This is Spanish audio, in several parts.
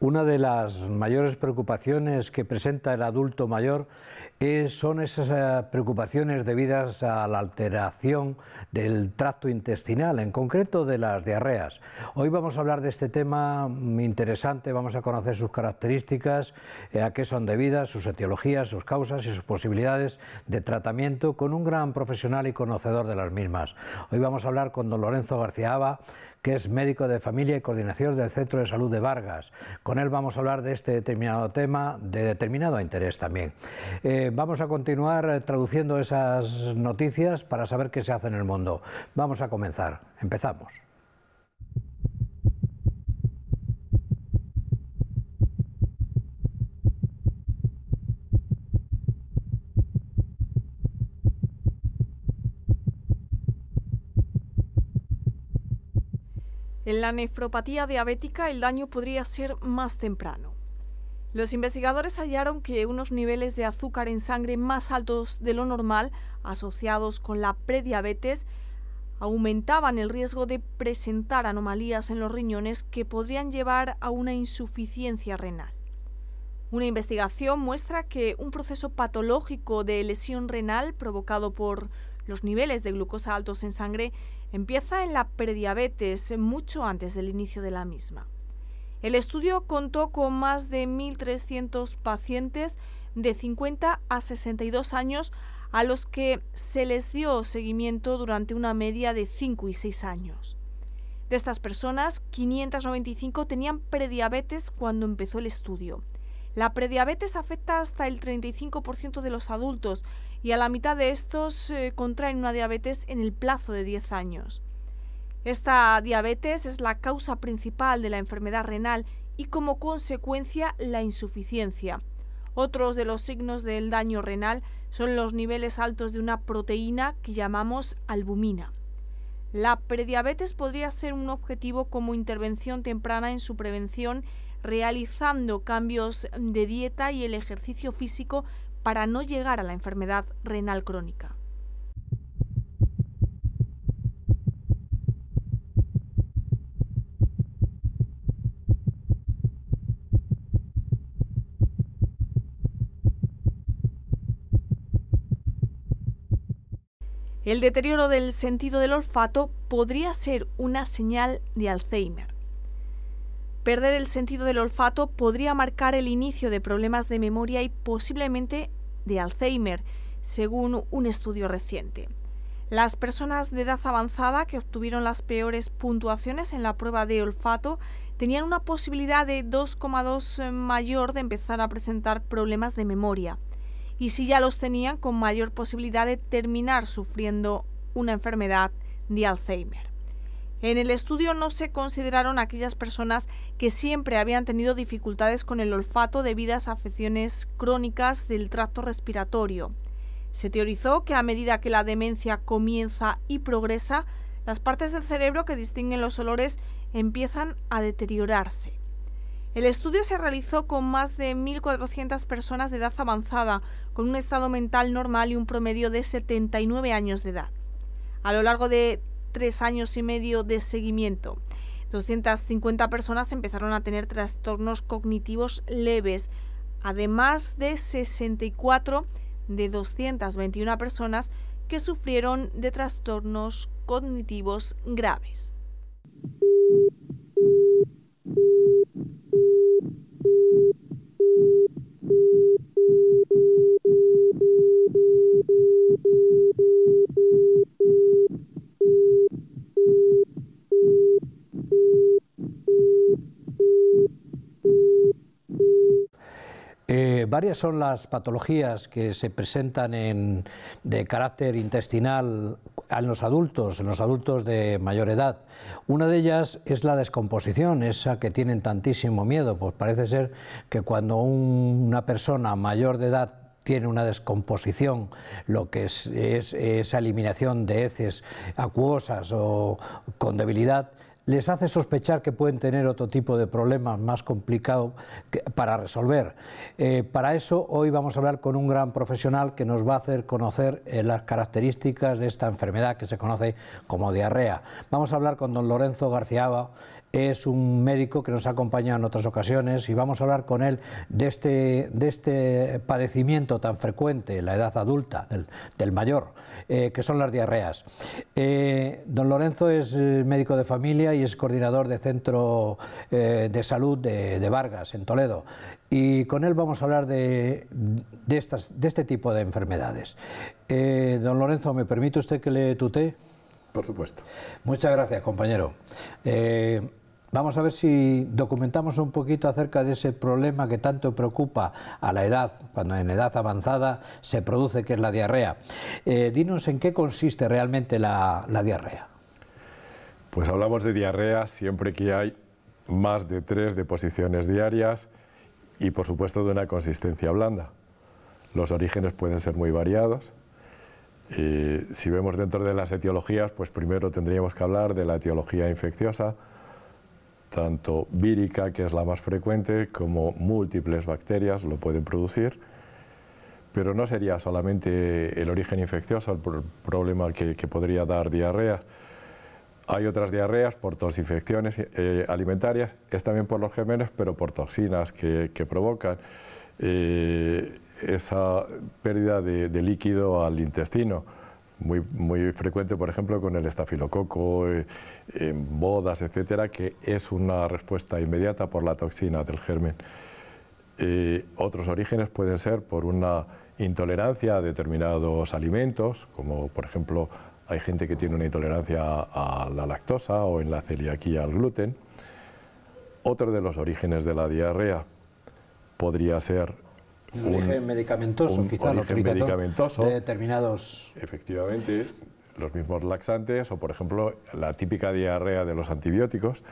Una de las mayores preocupaciones que presenta el adulto mayor eh, son esas eh, preocupaciones debidas a la alteración del tracto intestinal, en concreto de las diarreas. Hoy vamos a hablar de este tema mm, interesante, vamos a conocer sus características, eh, a qué son debidas, sus etiologías, sus causas y sus posibilidades de tratamiento con un gran profesional y conocedor de las mismas. Hoy vamos a hablar con don Lorenzo García Aba, que es médico de familia y coordinación del Centro de Salud de Vargas. Con él vamos a hablar de este determinado tema de determinado interés también. Eh, vamos a continuar eh, traduciendo esas noticias para saber qué se hace en el mundo. Vamos a comenzar. Empezamos. En la nefropatía diabética el daño podría ser más temprano. Los investigadores hallaron que unos niveles de azúcar en sangre más altos de lo normal, asociados con la prediabetes, aumentaban el riesgo de presentar anomalías en los riñones que podrían llevar a una insuficiencia renal. Una investigación muestra que un proceso patológico de lesión renal provocado por los niveles de glucosa altos en sangre empieza en la prediabetes mucho antes del inicio de la misma. El estudio contó con más de 1.300 pacientes de 50 a 62 años a los que se les dio seguimiento durante una media de 5 y 6 años. De estas personas, 595 tenían prediabetes cuando empezó el estudio. La prediabetes afecta hasta el 35% de los adultos y a la mitad de estos eh, contraen una diabetes en el plazo de 10 años. Esta diabetes es la causa principal de la enfermedad renal y como consecuencia la insuficiencia. Otros de los signos del daño renal son los niveles altos de una proteína que llamamos albumina. La prediabetes podría ser un objetivo como intervención temprana en su prevención realizando cambios de dieta y el ejercicio físico para no llegar a la enfermedad renal crónica. El deterioro del sentido del olfato podría ser una señal de Alzheimer. Perder el sentido del olfato podría marcar el inicio de problemas de memoria y posiblemente de Alzheimer, según un estudio reciente. Las personas de edad avanzada que obtuvieron las peores puntuaciones en la prueba de olfato tenían una posibilidad de 2,2 mayor de empezar a presentar problemas de memoria. Y si ya los tenían, con mayor posibilidad de terminar sufriendo una enfermedad de Alzheimer. En el estudio no se consideraron aquellas personas que siempre habían tenido dificultades con el olfato debidas a afecciones crónicas del tracto respiratorio. Se teorizó que a medida que la demencia comienza y progresa, las partes del cerebro que distinguen los olores empiezan a deteriorarse. El estudio se realizó con más de 1.400 personas de edad avanzada, con un estado mental normal y un promedio de 79 años de edad. A lo largo de tres años y medio de seguimiento. 250 personas empezaron a tener trastornos cognitivos leves, además de 64 de 221 personas que sufrieron de trastornos cognitivos graves. Eh, varias son las patologías que se presentan de carácter intestinal en los adultos, en los adultos de mayor edad. Una de ellas es la descomposición, esa que tienen tantísimo miedo, pues parece ser que cuando una persona mayor de edad tiene una descomposición, lo que es, esa eliminación de heces acuosas o con debilidad, les hace sospechar que pueden tener otro tipo de problemas más complicados para resolver. Eh, para eso hoy vamos a hablar con un gran profesional que nos va a hacer conocer eh, las características de esta enfermedad que se conoce como diarrea. Vamos a hablar con don Lorenzo Garciaba, es un médico que nos ha acompañado en otras ocasiones y vamos a hablar con él de este, de este padecimiento tan frecuente en la edad adulta del, mayor, eh, que son las diarreas. Eh, don Lorenzo es eh, médico de familia y es coordinador de Centro de Salud de, Vargas, en Toledo. Y con él vamos a hablar de, estas, de este tipo de enfermedades. don Lorenzo, ¿me permite usted que le tutee? Por supuesto. Muchas gracias, compañero. Vamos a ver si documentamos un poquito acerca de ese problema que tanto preocupa a la edad, cuando en edad avanzada se produce, que es la diarrea. Eh, dinos en qué consiste realmente la, diarrea. Pues hablamos de diarrea siempre que hay más de tres deposiciones diarias y por supuesto de una consistencia blanda. Los orígenes pueden ser muy variados. Eh, si vemos dentro de las etiologías, pues primero tendríamos que hablar de la etiología infecciosa, tanto vírica, que es la más frecuente, como múltiples bacterias lo pueden producir, pero no sería solamente el origen infeccioso el problema que, podría dar diarrea. Hay otras diarreas por infecciones infecciones eh, alimentarias, es también por los gemelos, pero por toxinas que, provocan eh, esa pérdida de líquido al intestino muy, frecuente, por ejemplo, con el estafilococo, eh, en bodas, etcétera, que es una respuesta inmediata por la toxina del germen. Eh, otros orígenes pueden ser por una intolerancia a determinados alimentos, como por ejemplo hay gente que tiene una intolerancia a la lactosa o en la celiaquía al gluten. Otro de los orígenes de la diarrea podría ser un origen medicamentoso, de determinados... Efectivamente, los mismos laxantes o, por ejemplo, la típica diarrea de los antibióticos,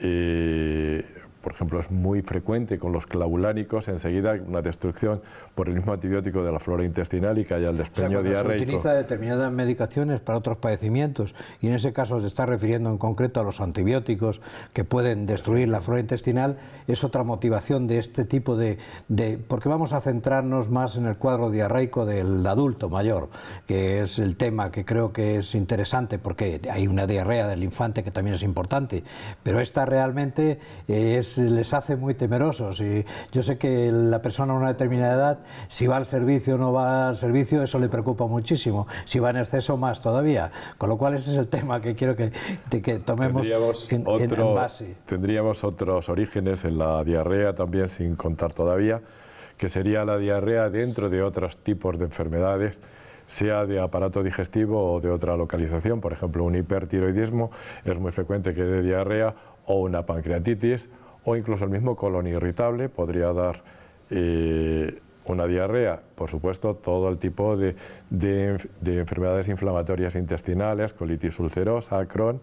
eh, por ejemplo, es muy frecuente con los clavulánicos, enseguida una destrucción por el mismo antibiótico de la flora intestinal y que haya el despeño o diarreico. Se utiliza determinadas medicaciones para otros padecimientos y en ese caso se está refiriendo en concreto a los antibióticos que pueden destruir la flora intestinal, es otra motivación de este tipo de... de porque vamos a centrarnos más en el cuadro diarreico del adulto mayor, que es el tema que creo que es interesante porque hay una diarrea del infante que también es importante, pero esta realmente es les, hace muy temerosos. Y yo sé que la persona a una determinada edad, si va al servicio o no va al servicio, eso le preocupa muchísimo. Si va en exceso, más todavía. Con lo cual, ese es el tema que quiero que, que tomemos en, otro, base. Tendríamos otros orígenes en la diarrea también, sin contar todavía, que sería la diarrea dentro de otros tipos de enfermedades sea de aparato digestivo o de otra localización, por ejemplo un hipertiroidismo, es muy frecuente que dé diarrea o una pancreatitis o incluso el mismo colon irritable podría dar eh, una diarrea, por supuesto, todo el tipo de, enfermedades inflamatorias intestinales, colitis ulcerosa, Crohn,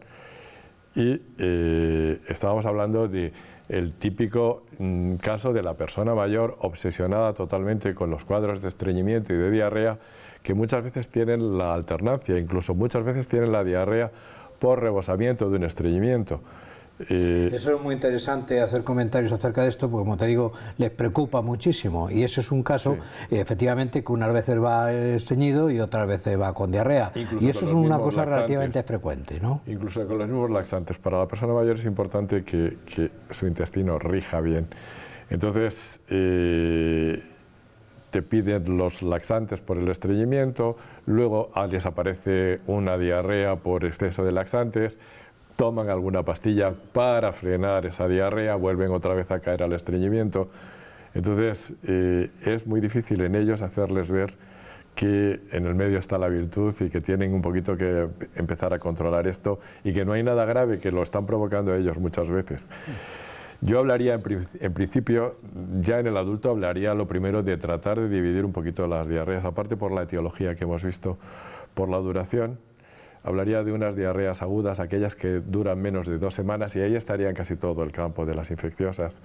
y eh, estábamos hablando de el típico mm, caso de la persona mayor obsesionada totalmente con los cuadros de estreñimiento y de diarrea, que muchas veces tienen la alternancia, incluso muchas veces tienen la diarrea por rebosamiento de un estreñimiento. Eh, eso es muy interesante hacer comentarios acerca de esto, porque como te digo, les preocupa muchísimo. Y eso es un caso, efectivamente, que unas veces va estreñido y otras veces va con diarrea. y eso es una cosa relativamente frecuente. ¿no? Incluso con los mismos laxantes. Para la persona mayor es importante que, su intestino rija bien. Entonces, eh, te piden los laxantes por el estreñimiento, luego ah, les aparece una diarrea por exceso de laxantes toman alguna pastilla para frenar esa diarrea, vuelven otra vez a caer al estreñimiento. Entonces, eh, es muy difícil en ellos hacerles ver que en el medio está la virtud y que tienen un poquito que empezar a controlar esto y que no hay nada grave, que lo están provocando ellos muchas veces. Yo hablaría, en principio, ya en el adulto hablaría lo primero de tratar de dividir un poquito las diarreas, aparte por la etiología que hemos visto, por la duración, hablaría de unas diarreas agudas, aquellas que duran menos de dos semanas y ahí estaría en casi todo el campo de las infecciosas.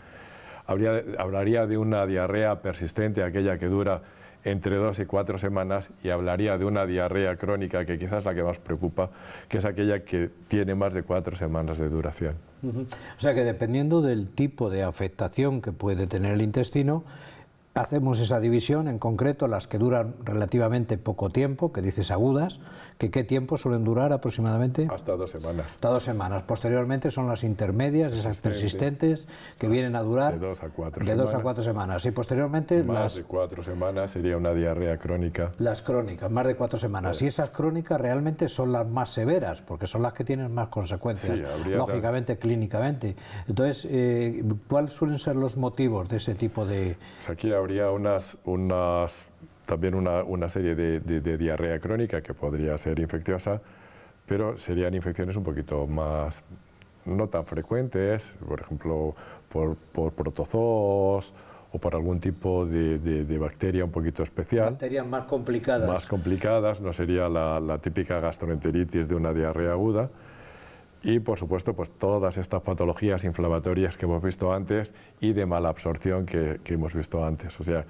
hablaría de una diarrea persistente, aquella que dura entre dos y cuatro semanas y hablaría de una diarrea crónica, que quizás es la que más preocupa, que es aquella que tiene más de cuatro semanas de duración. O sea que dependiendo del tipo de afectación que puede tener el intestino, Hacemos esa división, en concreto las que duran relativamente poco tiempo, que dices agudas, que qué tiempo suelen durar aproximadamente. Hasta dos semanas. Hasta dos semanas. Posteriormente son las intermedias, esas persistentes, que vienen a durar. De dos a cuatro de semanas. dos a cuatro semanas. Y posteriormente más las. de cuatro semanas sería una diarrea crónica. Las crónicas, más de cuatro semanas. Y esas crónicas realmente son las más severas, porque son las que tienen más consecuencias, lógicamente, clínicamente. Entonces, eh, ¿cuáles suelen ser los motivos de ese tipo de. Pues habría también una, serie de, diarrea crónica que podría ser infecciosa, pero serían infecciones un poquito más, no tan frecuentes, por ejemplo, por, protozoos o por algún tipo de, bacteria un poquito especial. Bacterias más complicadas. Más complicadas, no sería la típica gastroenteritis de una diarrea aguda, y por supuesto, pues todas estas patologías inflamatorias que hemos visto antes y de mala absorción que, que hemos visto antes. O sea,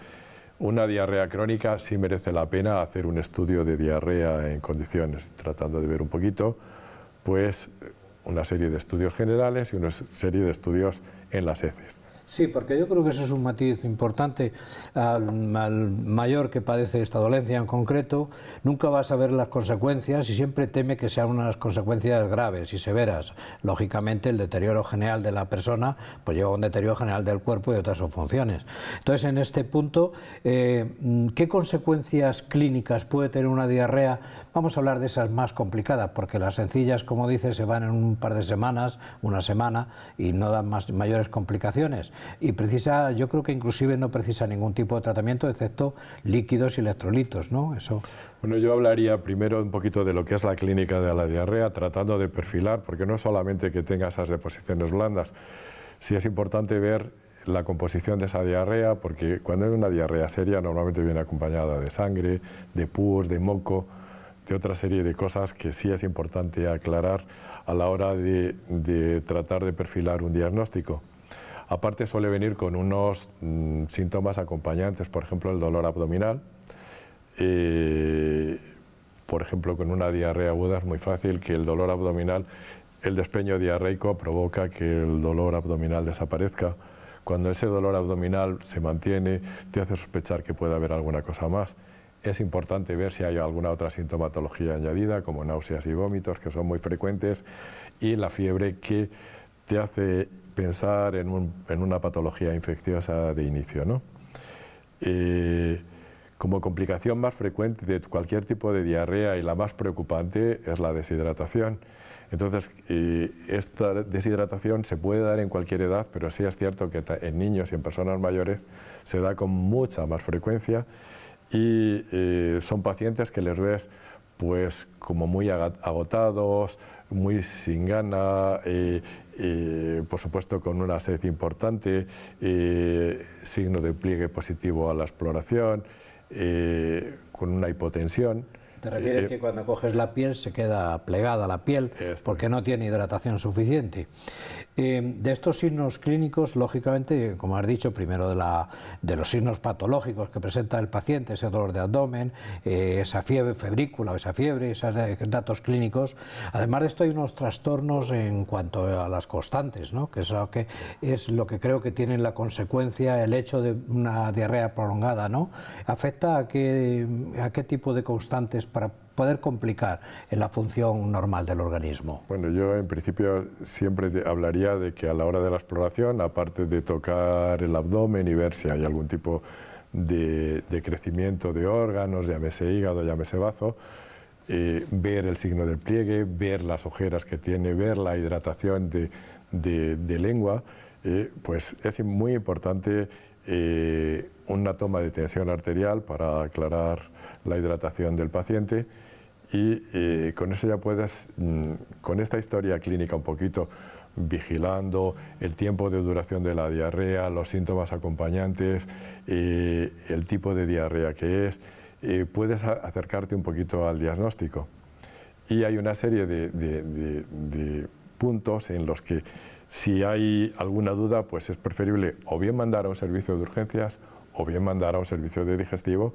una diarrea crónica sí merece la pena hacer un estudio de diarrea en condiciones, tratando de ver un poquito, pues una serie de estudios generales y una serie de estudios en las heces. Sí, porque yo creo que eso es un matiz importante al, mayor que padece esta dolencia en concreto. Nunca va a saber las consecuencias y siempre teme que sean unas consecuencias graves y severas. Lógicamente, el deterioro general de la persona pues lleva a un deterioro general del cuerpo y de otras funciones. Entonces, en este punto, eh, ¿qué consecuencias clínicas puede tener una diarrea? Vamos a hablar de esas más complicadas, porque las sencillas, como dice, se van en un par de semanas, una semana, y no dan más, mayores complicaciones y precisa, yo creo que inclusive no precisa ningún tipo de tratamiento excepto líquidos y electrolitos, ¿no? Eso. Bueno, yo hablaría primero un poquito de lo que es la clínica de la diarrea, tratando de perfilar, porque no solamente que tenga esas deposiciones blandas, sí es importante ver la composición de esa diarrea, porque cuando es una diarrea seria normalmente viene acompañada de sangre, de pus, de moco, de otra serie de cosas que sí es importante aclarar a la hora de tratar de perfilar un diagnóstico. Aparte suele venir con unos mm, síntomas acompañantes, por ejemplo el dolor abdominal, por ejemplo con una diarrea aguda es muy fácil que el dolor abdominal, el despeño diarreico provoca que el dolor abdominal desaparezca. Cuando ese dolor abdominal se mantiene, te hace sospechar que puede haber alguna cosa más. Es importante ver si hay alguna otra sintomatología añadida, como náuseas y vómitos, que son muy frecuentes, y la fiebre que te hace pensar en, una patología infecciosa de inicio. ¿no? Eh, como complicación más frecuente de cualquier tipo de diarrea y la más preocupante es la deshidratación. Entonces, eh, esta deshidratación se puede dar en cualquier edad, pero sí es cierto que en niños y en personas mayores se da con mucha más frecuencia y eh, son pacientes que les ves pues como muy agotados, muy sin gana, eh, eh, por supuesto con una sed importante, eh, signo de pliegue positivo a la exploración, con una hipotensión. Te refieres que cuando coges la piel se queda plegada la piel porque no tiene hidratación suficiente. Eh, de estos signos clínicos, lógicamente, como has dicho, primero de, la, de los signos patológicos que presenta el paciente, ese dolor de abdomen, eh, esa fiebre febrícula o esa fiebre, esos eh, datos clínicos. Además de esto hay unos trastornos en cuanto a las constantes, ¿no? que, es lo que es lo que creo que tiene la consecuencia el hecho de una diarrea prolongada. ¿no? ¿Afecta a qué, a qué tipo de constantes para poder complicar en la función normal del organismo? Bueno, yo en principio siempre hablaría de que a la hora de la exploración, aparte de tocar el abdomen y ver si hay algún tipo de, crecimiento de órganos, llámese hígado, llámese bazo, eh, ver el signo del pliegue, ver las ojeras que tiene, ver la hidratación de, lengua, eh, pues es muy importante eh, una toma de tensión arterial para aclarar la hidratación del paciente y eh, con eso ya puedes, mm, con esta historia clínica un poquito vigilando el tiempo de duración de la diarrea, los síntomas acompañantes, eh, el tipo de diarrea que es, eh, puedes acercarte un poquito al diagnóstico. Y hay una serie de puntos en los que si hay alguna duda, pues es preferible o bien mandar a un servicio de urgencias o bien mandar a un servicio de digestivo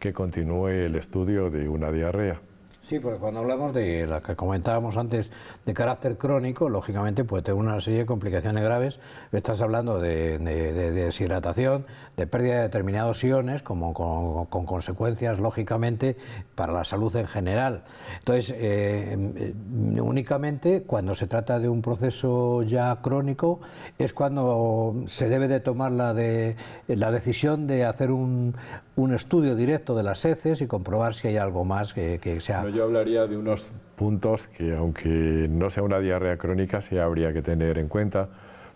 que continúe el estudio de una diarrea. Sí, porque cuando hablamos de la que comentábamos antes de carácter crónico, lógicamente puede tener una serie de complicaciones graves. Estás hablando de, deshidratación, de pérdida de determinados iones, como, con, consecuencias, lógicamente, para la salud en general. Entonces, eh, mm, únicamente cuando se trata de un proceso ya crónico es cuando se debe de tomar la, de, la decisión de hacer un, un estudio directo de las heces y comprobar si hay algo más que, que sea yo hablaría de unos puntos que, aunque no sea una diarrea crónica, sí habría que tener en cuenta.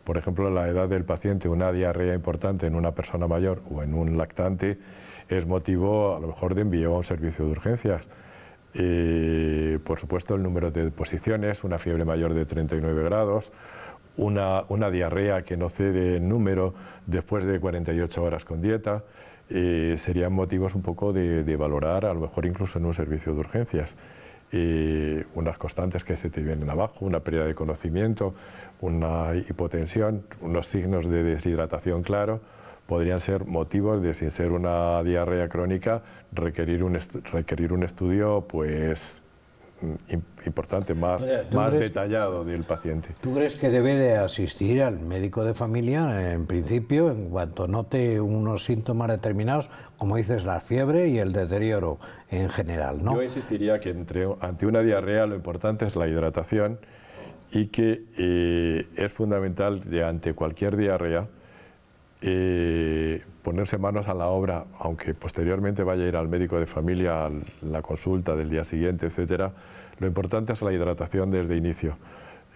Por ejemplo, la edad del paciente, una diarrea importante en una persona mayor o en un lactante es motivo a lo mejor de envío a un servicio de urgencias. Eh, por supuesto, el número de posiciones, una fiebre mayor de 39 grados, una, una diarrea que no cede en número después de 48 horas con dieta. Eh, serían motivos un poco de, valorar, a lo mejor incluso en un servicio de urgencias, eh, unas constantes que se te vienen abajo, una pérdida de conocimiento, una hipotensión, unos signos de deshidratación claro, podrían ser motivos de, sin ser una diarrea crónica, requerir un, requerir un estudio pues importante, más, más detallado del paciente. ¿Tú crees que debe de asistir al médico de familia en principio en cuanto note unos síntomas determinados, como dices, la fiebre y el deterioro en general? ¿no? Yo insistiría que ante una diarrea lo importante es la hidratación y que eh, es fundamental de ante cualquier diarrea eh, ponerse manos a la obra, aunque posteriormente vaya a ir al médico de familia, a la consulta del día siguiente, etcétera, lo importante es la hidratación desde inicio.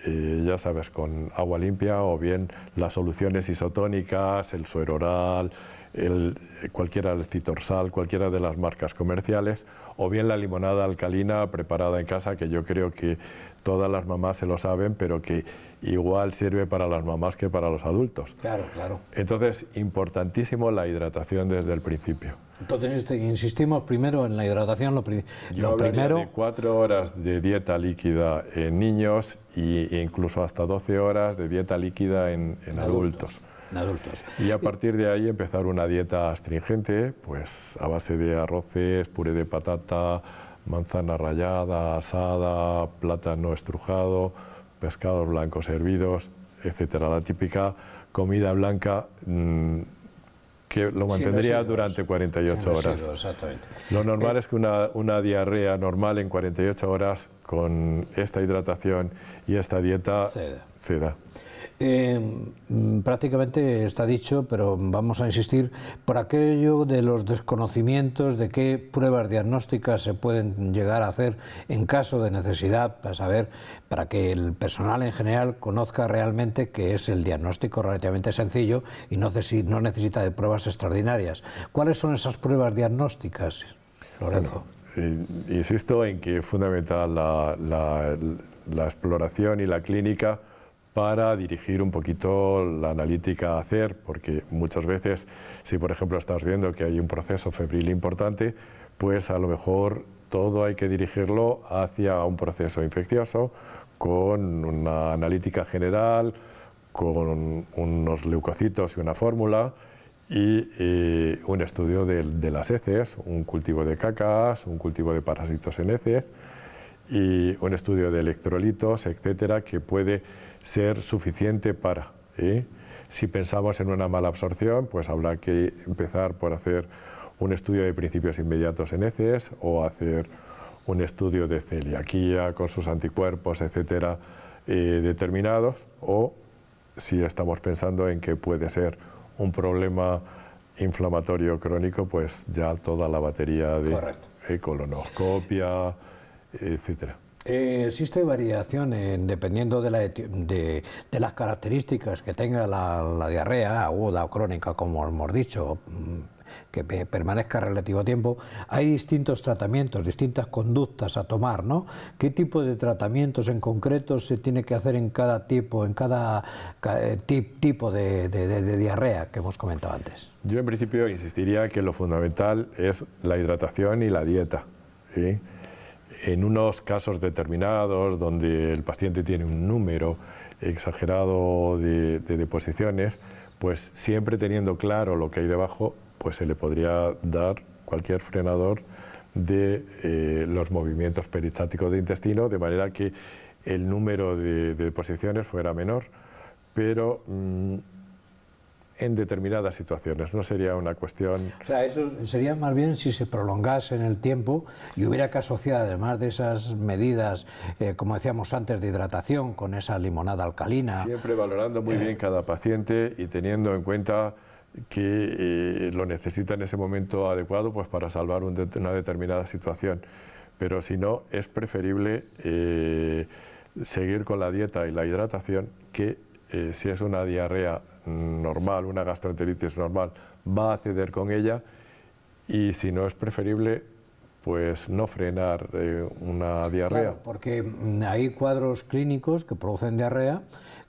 Eh, ya sabes, con agua limpia o bien las soluciones isotónicas, el suero oral, el, cualquiera el citorsal, cualquiera de las marcas comerciales, o bien la limonada alcalina preparada en casa, que yo creo que todas las mamás se lo saben, pero que igual sirve para las mamás que para los adultos. Claro, claro. Entonces, importantísimo la hidratación desde el principio. Entonces, este, insistimos primero en la hidratación. Lo, Yo lo primero. De cuatro horas de dieta líquida en niños e incluso hasta 12 horas de dieta líquida en, adultos. En adultos. Y a partir de ahí empezar una dieta astringente, pues a base de arroces, puré de patata, manzana rallada, asada, plátano estrujado pescados blancos hervidos, etcétera, la típica comida blanca mm, que lo mantendría durante 48 horas. Lo normal eh, es que una, una, diarrea normal en 48 horas con esta hidratación y esta dieta ceda. Em, prácticamente está dicho, pero vamos a insistir, por aquello de los desconocimientos de qué pruebas diagnósticas se pueden llegar a hacer en caso de necesidad, para saber, para que el personal en general conozca realmente que es el diagnóstico relativamente sencillo y no, no necesita de pruebas extraordinarias. ¿Cuáles son esas pruebas diagnósticas, Lorenzo? Eh, insisto en que es fundamental la exploración y la clínica para dirigir un poquito la analítica a hacer, porque muchas veces, si por ejemplo estás viendo que hay un proceso febril importante, pues a lo mejor todo hay que dirigirlo hacia un proceso infeccioso, con una analítica general, con unos leucocitos y una fórmula, y eh, un estudio de las heces, un cultivo de cacas, un cultivo de parásitos en heces, y un estudio de electrolitos, etcétera, que puede ser suficiente para. ¿eh? Si pensamos en una mala absorción, pues habrá que empezar por hacer un estudio de principios inmediatos en heces o hacer un estudio de celiaquía con sus anticuerpos, etcétera, eh, determinados, o si estamos pensando en que puede ser un problema inflamatorio crónico, pues ya toda la batería de eh, colonoscopia, etcétera. Eh, existe variación en, dependiendo de, la, las características que tenga la, diarrea aguda o crónica, como hemos dicho, mm, que permanezca relativo tiempo, hay distintos tratamientos, distintas conductas a tomar, ¿no? ¿Qué tipo de tratamientos en concreto se tiene que hacer en cada tipo, en cada, eh, tipo de, diarrea que hemos comentado antes? Yo en principio insistiría que lo fundamental es la hidratación y la dieta en unos casos determinados donde el paciente tiene un número exagerado de, deposiciones, pues siempre teniendo claro lo que hay debajo, pues se le podría dar cualquier frenador de eh, los movimientos peristáticos de intestino, de manera que el número de, deposiciones fuera menor, pero mm, en determinadas situaciones. No sería una cuestión... O sea, eso sería más bien si se prolongase en el tiempo y hubiera que asociar, además de esas medidas, eh, como decíamos antes, de hidratación con esa limonada alcalina... Siempre valorando muy eh. bien cada paciente y teniendo en cuenta que eh, lo necesita en ese momento adecuado pues, para salvar una determinada situación. Pero si no, es preferible seguir con la dieta y la hidratación que eh, si es una diarrea normal, una gastroenteritis normal, va a ceder con ella y si no es preferible pues no frenar eh, una diarrea. Claro, porque mm, hay cuadros clínicos que producen diarrea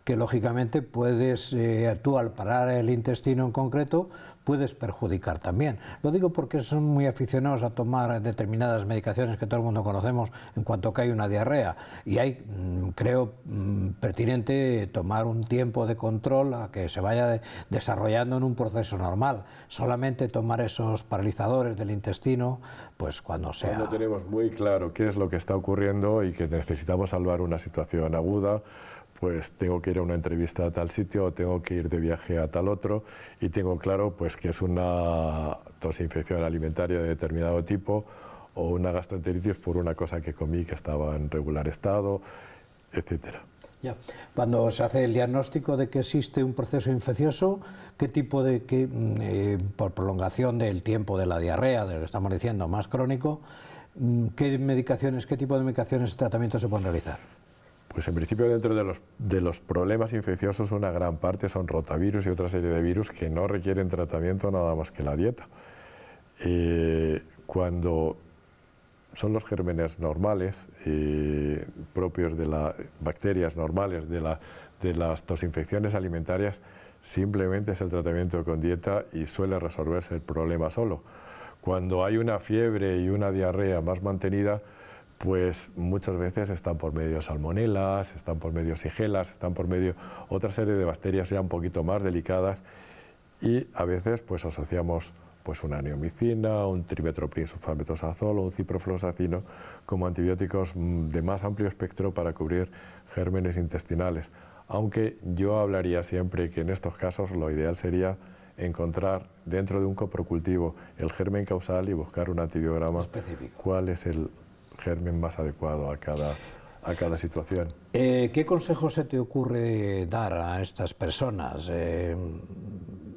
que lógicamente puedes, eh, tú al parar el intestino en concreto, puedes perjudicar también. Lo digo porque son muy aficionados a tomar determinadas medicaciones que todo el mundo conocemos en cuanto cae una diarrea. Y hay, mm, creo, mm, pertinente tomar un tiempo de control a que se vaya desarrollando en un proceso normal. Solamente tomar esos paralizadores del intestino, pues cuando sea... Cuando tenemos muy claro qué es lo que está ocurriendo y que necesitamos salvar una situación aguda, pues tengo que ir a una entrevista a tal sitio, o tengo que ir de viaje a tal otro, y tengo claro pues que es una tosinfección alimentaria de determinado tipo o una gastroenteritis por una cosa que comí que estaba en regular estado, etcétera. Ya. Cuando se hace el diagnóstico de que existe un proceso infeccioso, ¿qué tipo de, qué, mm, eh, por prolongación del tiempo de la diarrea, de lo que estamos diciendo, más crónico, mm, qué medicaciones, qué tipo de medicaciones y tratamientos se pueden realizar? Pues en principio dentro de los, de los problemas infecciosos una gran parte son rotavirus y otra serie de virus que no requieren tratamiento nada más que la dieta. Eh, cuando son los gérmenes normales, eh, propios de las bacterias normales, de, las dos infecciones alimentarias, simplemente es el tratamiento con dieta y suele resolverse el problema solo. Cuando hay una fiebre y una diarrea más mantenida, pues muchas veces están por medio salmonelas, están por medio sigelas, están por medio otra serie de bacterias ya un poquito más delicadas y a veces pues asociamos pues una neomicina, un trimetroprinsulfametosazol sulfametoxazol o un ciprofloxacino como antibióticos mm, de más amplio espectro para cubrir gérmenes intestinales. Aunque yo hablaría siempre que en estos casos lo ideal sería encontrar dentro de un coprocultivo el germen causal y buscar un antibiograma específico. cuál es el germen más adecuado a cada, a cada situación. Eh, ¿Qué consejo se te ocurre dar a estas personas? Eh,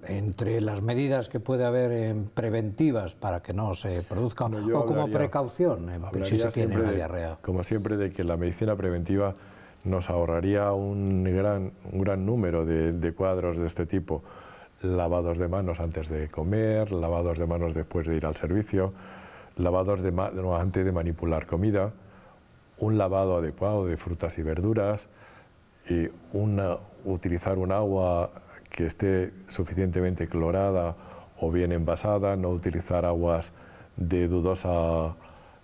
entre las medidas que puede haber eh, preventivas para que no se produzca o como precaución en, si se tiene la diarrea. como siempre, de que la medicina preventiva nos ahorraría un gran, un gran número de cuadros de este tipo. Lavados de manos antes de comer, lavados de manos después de ir al servicio, lavados de, antes de manipular comida, un lavado adecuado de frutas y verduras, y utilizar un agua que esté suficientemente clorada o bien envasada, no utilizar aguas de dudosa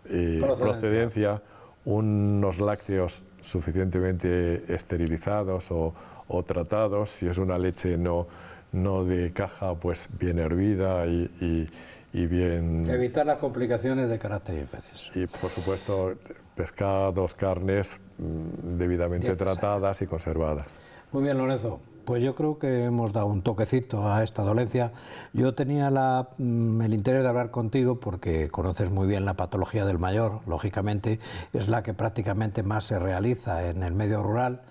eh, procedencia. unos lácteos suficientemente esterilizados o, tratados, si es una leche no, no de caja, pues bien hervida y y bien... Evitar las complicaciones de carácter Y por supuesto pescados, carnes mm, debidamente tratadas y conservadas. Muy bien, Lorenzo. Pues yo creo que hemos dado un toquecito a esta dolencia. Yo tenía mm, el interés de hablar contigo porque conoces muy bien la patología del mayor, lógicamente, es la que prácticamente más se realiza en el medio rural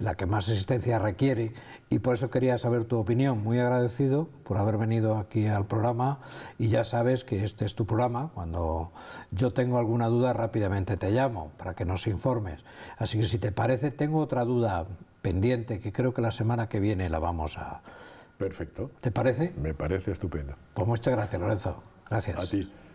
la que más asistencia requiere y por eso quería saber tu opinión. Muy agradecido por haber venido aquí al programa y ya sabes que este es tu programa. Cuando yo tengo alguna duda rápidamente te llamo para que nos informes. Así que si te parece, tengo otra duda pendiente que creo que la semana que viene la vamos a... Perfecto. ¿Te parece? Me parece estupendo. Pues muchas gracias, Lorenzo. Gracias. A ti.